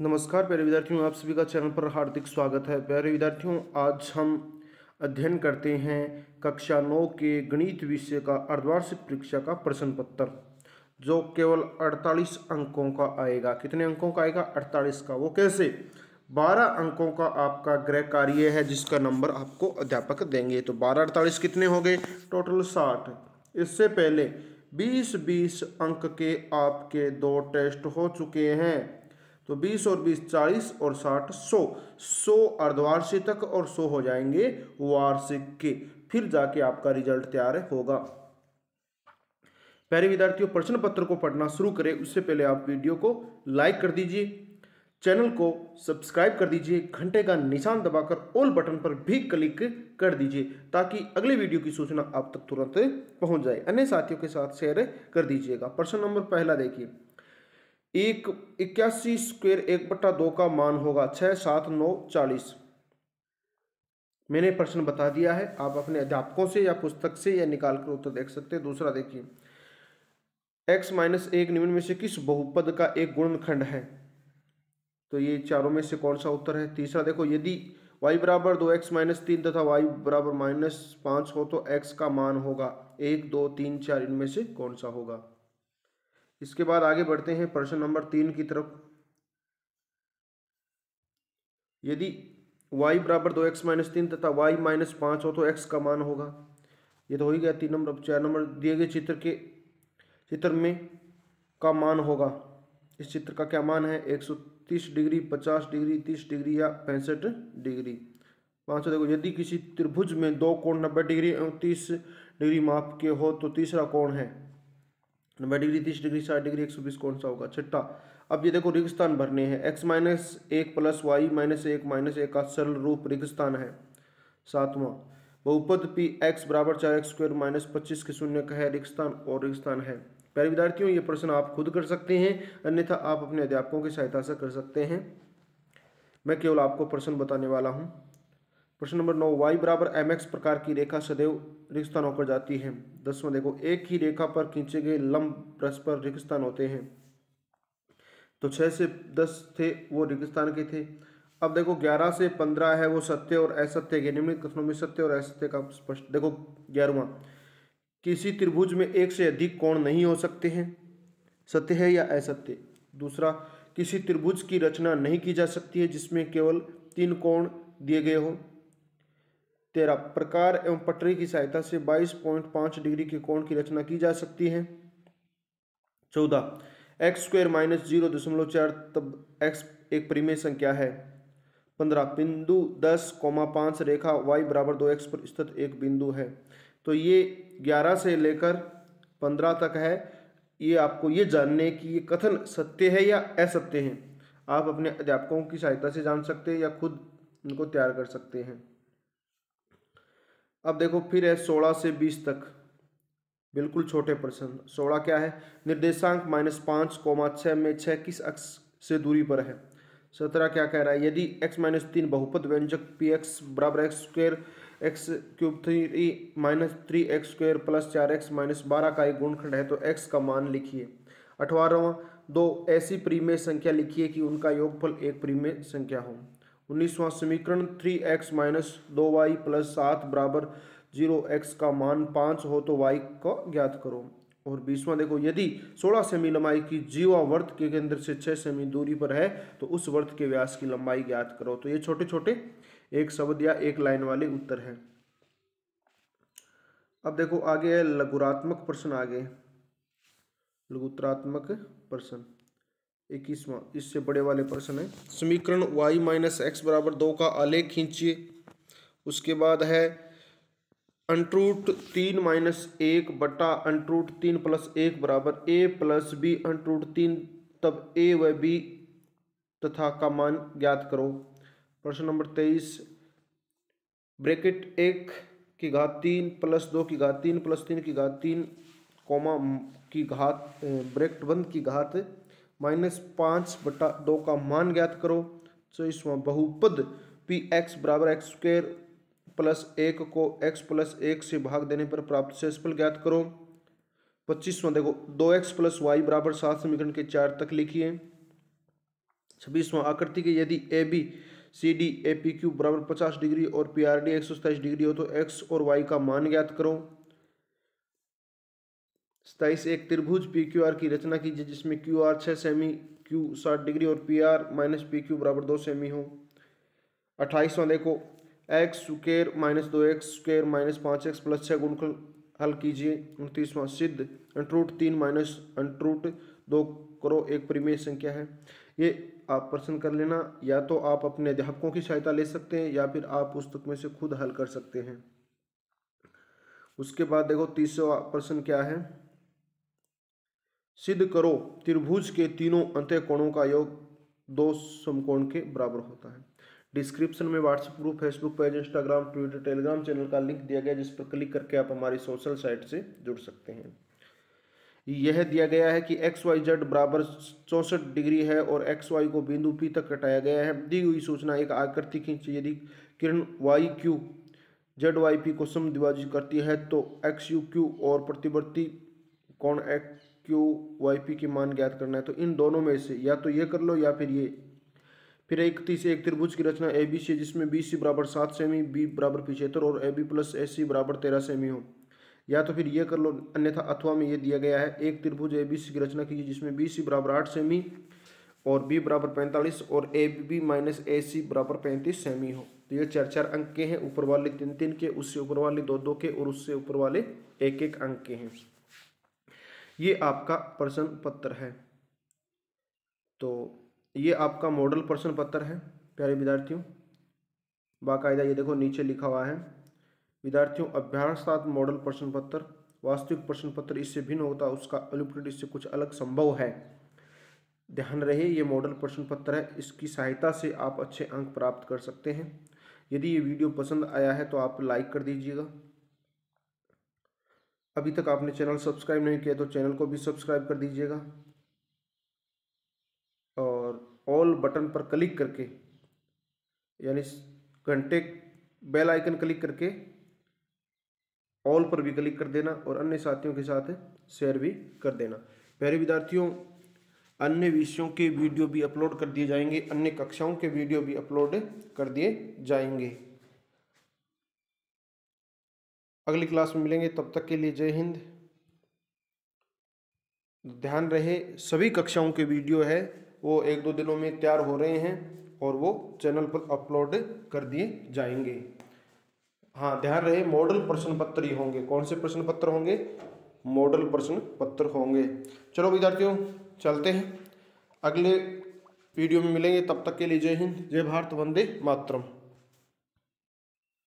नमस्कार प्यारे विद्यार्थियों आप सभी का चैनल पर हार्दिक स्वागत है प्यारे विद्यार्थियों आज हम अध्ययन करते हैं कक्षा नौ के गणित विषय का अर्धवार्षिक परीक्षा का प्रश्न पत्र जो केवल 48 अंकों का आएगा कितने अंकों का आएगा 48 का वो कैसे 12 अंकों का आपका गृह कार्य है जिसका नंबर आपको अध्यापक देंगे तो बारह अड़तालीस कितने हो गए टोटल साठ इससे पहले बीस बीस अंक के आपके दो टेस्ट हो चुके हैं तो 20 और 20 40 और 60 100 100 अर्धवार्षिक तक और 100 हो जाएंगे वार्षिक के फिर जाके आपका रिजल्ट तैयार होगा पहले विद्यार्थियों प्रश्न पत्र को पढ़ना शुरू करें उससे पहले आप वीडियो को लाइक कर दीजिए चैनल को सब्सक्राइब कर दीजिए घंटे का निशान दबाकर ऑल बटन पर भी क्लिक कर दीजिए ताकि अगले वीडियो की सूचना आप तक तुरंत पहुंच जाए अन्य साथियों के साथ शेयर कर दीजिएगा प्रश्न नंबर पहला देखिए एक इक्यासी स्क्वेयर एक बट्टा दो का मान होगा छः सात नौ चालीस मैंने प्रश्न बता दिया है आप अपने अध्यापकों से या पुस्तक से या निकाल कर उत्तर देख सकते हैं दूसरा देखिए एक्स माइनस एक निम्न में से किस बहुपद का एक गुणनखंड है तो ये चारों में से कौन सा उत्तर है तीसरा देखो यदि वाई बराबर दो एक्स माइनस तीन तथा वाई बराबर माइनस पाँच हो तो एक्स का मान होगा एक दो तीन चार इनमें से कौन सा होगा इसके बाद आगे बढ़ते हैं प्रश्न नंबर तीन की तरफ यदि y बराबर दो एक्स माइनस तीन तथा y माइनस पाँच हो तो x का मान होगा ये तो हो ही गया तीन नंबर चार नंबर दिए गए चित्र के चित्र में का मान होगा इस चित्र का क्या मान है एक सौ तीस डिग्री पचास डिग्री तीस डिग्री या पैंसठ डिग्री पाँच देखो यदि किसी त्रिभुज में दो कोण नब्बे डिग्री एवं तीस डिग्री माप के हो तो तीसरा कोण है नब्बे डिग्री तीस डिग्री साठ डिग्री एक सौ बीस कौन सा होगा छठा अब ये देखो रिक्त भरने हैं एक्स माइनस एक प्लस वाई माइनस एक माइनस एक का सरल रूप रिक्त है सातवां बहुपद पी एक्स बराबर चार एक्स स्क्वायर माइनस पच्चीस के शून्य का है रिक्त और रिक्त है प्यारे विद्यार्थियों ये प्रश्न आप खुद कर सकते हैं अन्यथा आप अपने अध्यापकों की सहायता से कर सकते हैं मैं केवल आपको प्रश्न बताने वाला हूँ प्रश्न नंबर नौ वाई बराबर एम एक्स प्रकार की रेखा सदैव रिक्स्तान होकर जाती है दसवां देखो एक ही रेखा पर खींचे गए लंब परस्पर रिक्स्तान होते हैं तो छः से दस थे वो रेगिस्तान के थे अब देखो ग्यारह से पंद्रह है वो सत्य और असत्य के निम्नलिखित कथनों में सत्य और असत्य का स्पष्ट देखो ग्यारहवा किसी त्रिभुज में एक से अधिक कोण नहीं हो सकते हैं सत्य है या असत्य दूसरा किसी त्रिभुज की रचना नहीं की जा सकती है जिसमें केवल तीन कोण दिए गए हों तेरह प्रकार एवं पटरी की सहायता से 22.5 डिग्री के कोण की रचना की जा सकती है चौदह एक्स स्क्वेयर माइनस जीरो दशमलव चार तब एक्स एक परिमेय संख्या है पंद्रह बिंदु दस कोमा पाँच रेखा वाई बराबर दो एक्स पर स्थित एक बिंदु है तो ये ग्यारह से लेकर पंद्रह तक है ये आपको ये जानने कि ये कथन सत्य है या असत्य है आप अपने अध्यापकों की सहायता से जान सकते हैं या खुद इनको तैयार कर सकते हैं अब देखो फिर है सोलह से बीस तक बिल्कुल छोटे प्रश्न सोलह क्या है निर्देशांक माइनस पाँच कोमा छः में छः किस अक्ष से दूरी पर है सत्रह क्या कह रहा है यदि x माइनस तीन बहुपद व्यंजक पी एक्स बराबर x square x cube three minus three x square plus चार एक्स माइनस बारह का एक गुणखंड है तो x का मान लिखिए अठारहवा दो ऐसी प्रीमेय संख्या लिखिए कि उनका योगफल एक प्रीमेय संख्या हो उन्नीसवां समीकरण थ्री एक्स माइनस दो वाई प्लस सात बराबर जीरो एक्स का मान पाँच हो तो वाई को ज्ञात करो और बीसवां देखो यदि सोलह सेमी लंबाई की जीवा वर्त के केंद्र से छः सेमी दूरी पर है तो उस वर्त के व्यास की लंबाई ज्ञात करो तो ये छोटे छोटे एक शब्द या एक लाइन वाले उत्तर हैं अब देखो आगे है लघुरात्मक प्रश्न आगे लघुत्रात्मक प्रश्न इक्कीसवा इससे बड़े वाले प्रश्न है समीकरण वाई माइनस एक्स बराबर दो का आलेख खींचिए उसके बाद है अंट्रूट तीन माइनस एक बटा अंट्रूट तीन प्लस एक बराबर ए प्लस बी अंट्रूट तीन तब ए व बी तथा का मान ज्ञात करो प्रश्न नंबर तेईस ब्रैकेट एक की घात तीन प्लस दो की घात तीन प्लस तीन की घात तीन कोमा की घात ब्रैकेट बंद की घात माइनस पाँच बटा दो का मान ज्ञात करो तो इसमें बहुपद पी एक्स बराबर एक्स स्क्वेयर प्लस एक को एक्स प्लस एक से भाग देने पर प्राप्त शेषफल ज्ञात करो पच्चीसवां देखो दो एक्स प्लस वाई बराबर सात समीकरण के चार तक लिखिए छब्बीसवां आकृति के यदि A B C D A P Q बराबर पचास डिग्री और पी आर डी एक सौ सत्ताईस डिग्री हो तो एक्स और वाई का मान ज्ञात करो सत्ताईस एक त्रिभुज पी क्यू आर की रचना कीजिए जिसमें क्यू आर छः सेमी क्यू साठ डिग्री और P R minus P Q बराबर दो सेमी हो अट्ठाईसवां देखो एक्स स्क्र माइनस दो एक्स स्क्र माइनस पाँच एक्स प्लस छः गुणखल हल कीजिए उनतीसवां सिद्ध अंट्रूट तीन माइनस अंट्रूट दो करो एक परिमेय संख्या है ये आप प्रश्न कर लेना या तो आप अपने अध्यापकों की सहायता ले सकते हैं या फिर आप पुस्तक में से खुद हल कर सकते हैं उसके बाद देखो तीसरा प्रश्न क्या है सिद्ध करो त्रिभुज के तीनों अंत्य कोणों का योग दो समकोण के बराबर होता है डिस्क्रिप्शन में WhatsApp group Facebook page Instagram Twitter Telegram channel का लिंक दिया गया जिस पर क्लिक करके आप हमारी सोशल साइट से जुड़ सकते हैं यह दिया गया है कि एक्स वाई जेड बराबर चौंसठ डिग्री है और एक्स वाई को बिंदु पी तक कटाया गया है दी हुई सूचना एक आकृति खींच यदि किरण Y Q Z Y P को समद्विभाजित करती है तो एक्स यू क्यू और प्रतिवर्ती कोण एक्स क्यू वाई पी के मान ज्ञात करना है तो इन दोनों में से या तो ये कर लो या फिर ये फिर एक तीस एक त्रिभुज की रचना ए बी सी जिसमें बी सी बराबर सात सेमी बी बराबर पिछहत्तर और ए बी प्लस ए सी बराबर तेरह सेमी हो या तो फिर ये कर लो अन्यथा अथवा में ये दिया गया है एक त्रिभुज ए बी सी की रचना कीजिए जिसमें बी सी बराबर आठ सेमी और बी बराबर पैंतालीस और ए बी माइनस ए सी बराबर पैंतीस सेमी हो तो ये चार चार अंक के हैं ऊपर वाले तीन तीन के उससे ऊपर वाले दो दो के और उससे ऊपर वाले एक एक अंक के हैं ये आपका प्रश्न पत्र है तो ये आपका मॉडल प्रश्न पत्र है प्यारे विद्यार्थियों बाकायदा ये देखो नीचे लिखा हुआ है विद्यार्थियों अभ्यास साथ मॉडल प्रश्न पत्र वास्तविक प्रश्न पत्र इससे भिन्न होता है उसका अल्यूप्रेट इससे कुछ अलग संभव है ध्यान रहे ये मॉडल प्रश्न पत्र है इसकी सहायता से आप अच्छे अंक प्राप्त कर सकते हैं यदि ये वीडियो पसंद आया है तो आप लाइक कर दीजिएगा अभी तक आपने चैनल सब्सक्राइब नहीं किया तो चैनल को भी सब्सक्राइब कर दीजिएगा और ऑल बटन पर क्लिक करके यानी घंटे बेल आइकन क्लिक करके ऑल पर भी क्लिक कर देना और अन्य साथियों के साथ शेयर भी कर देना प्यारे विद्यार्थियों अन्य विषयों के वीडियो भी अपलोड कर दिए जाएंगे अन्य कक्षाओं के वीडियो भी अपलोड कर दिए जाएंगे अगली क्लास में मिलेंगे तब तक के लिए जय हिंद ध्यान रहे सभी कक्षाओं के वीडियो है वो एक दो दिनों में तैयार हो रहे हैं और वो चैनल पर अपलोड कर दिए जाएंगे हाँ ध्यान रहे मॉडल प्रश्न पत्र ही होंगे कौन से प्रश्न पत्र होंगे मॉडल प्रश्न पत्र होंगे चलो विद्यार्थियों चलते हैं अगले वीडियो में मिलेंगे तब तक के लिए जय हिंद जय भारत वंदे मातरम